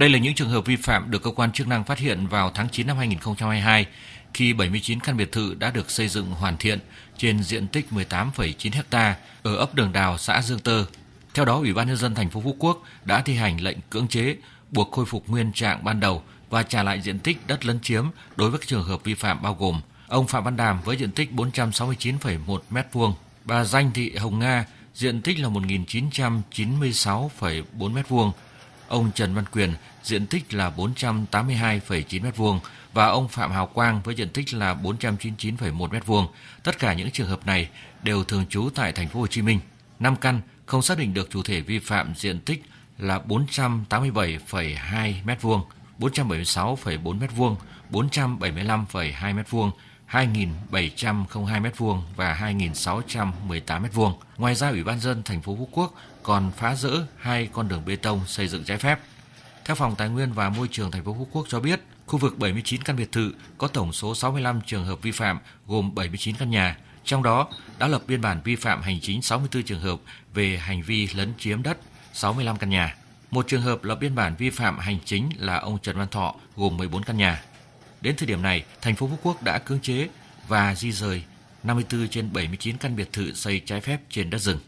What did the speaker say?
Đây là những trường hợp vi phạm được cơ quan chức năng phát hiện vào tháng 9 năm 2022 khi 79 căn biệt thự đã được xây dựng hoàn thiện trên diện tích 18,9 ha ở ấp Đường Đào, xã Dương Tơ. Theo đó, Ủy ban nhân dân thành phố Phú Quốc đã thi hành lệnh cưỡng chế buộc khôi phục nguyên trạng ban đầu và trả lại diện tích đất lấn chiếm đối với các trường hợp vi phạm bao gồm ông Phạm Văn Đàm với diện tích 469,1 m2, bà Danh Thị Hồng Nga diện tích là 1996,4 m2 ông Trần Văn Quyền diện tích là 482,9 m2 và ông Phạm Hào Quang với diện tích là 499,1 m2. Tất cả những trường hợp này đều thường trú tại thành phố Hồ Chí Minh. Năm căn không xác định được chủ thể vi phạm diện tích là 487,2 m2, 476,4 m2, 475,2 m2 2.702 m2 và 2.618 m2. Ngoài ra, Ủy ban dân thành phố Phú Quốc còn phá rỡ hai con đường bê tông xây dựng trái phép. Theo Phòng Tài nguyên và Môi trường thành phố Phú Quốc cho biết, khu vực 79 căn biệt thự có tổng số 65 trường hợp vi phạm gồm 79 căn nhà, trong đó đã lập biên bản vi phạm hành chính 64 trường hợp về hành vi lấn chiếm đất 65 căn nhà. Một trường hợp lập biên bản vi phạm hành chính là ông Trần Văn Thọ gồm 14 căn nhà. Đến thời điểm này, thành phố Phú Quốc đã cưỡng chế và di rời 54 trên 79 căn biệt thự xây trái phép trên đất rừng.